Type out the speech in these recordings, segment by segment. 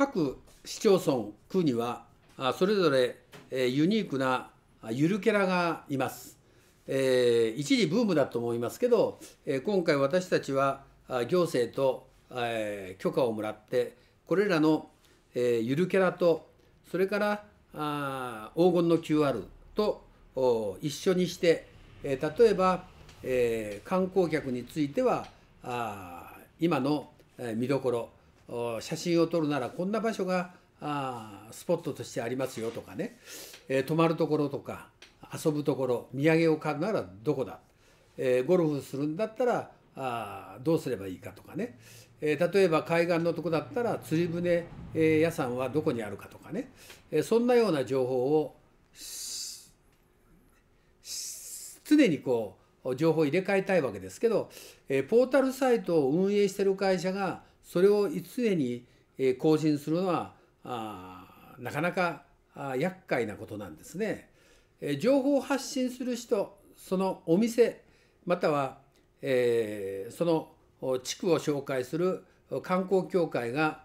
各市町村区にはそれぞれユニークなゆるキャラがいます。一時ブームだと思いますけど、え今回私たちは行政と、え許可をもらってこれらの、えゆるキャラとそれからあ黄金の QR と一緒にして、え例えば、え観光客については今の見どころ写真を撮るならこんな場所があスポットとしてありますよとかね、えー、泊まるところとか遊ぶところ土産を買うならどこだ、えー、ゴルフするんだったらあどうすればいいかとかね、えー、例えば海岸のとこだったら釣り船、えー、屋さんはどこにあるかとかね、えー、そんなような情報を常にこう情報を入れ替えたいわけですけど、えー、ポータルサイトを運営してる会社がそれをいつえに更新するのはなかなか厄介なことなんですね。情報を発信する人そのお店または、その地区を紹介する観光協会が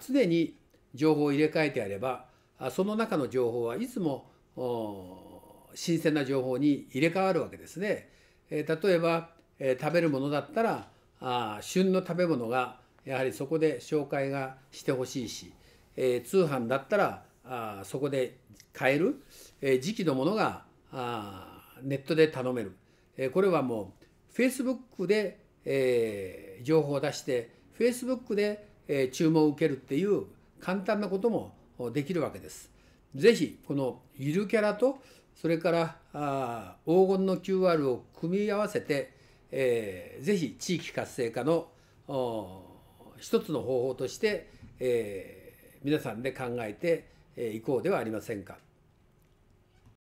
常に情報を入れ替えてあればその中の情報はいつも新鮮な情報に入れ替わるわけですね。例えば食べるものだったら旬の食べ物がやはりそこで紹介がしてほしいし、えー、通販だったらあそこで買える、えー、時期のものがあネットで頼める、えー、これはもう Facebook で、えー、情報を出して Facebook で、えー、注文を受けるっていう簡単なこともできるわけです。ぜひこのゆるキャラとそれからあ黄金の QR を組み合わせて、えー、ぜひ地域活性化の一つの方法として、えー、皆さんで考えていこうではありませんか。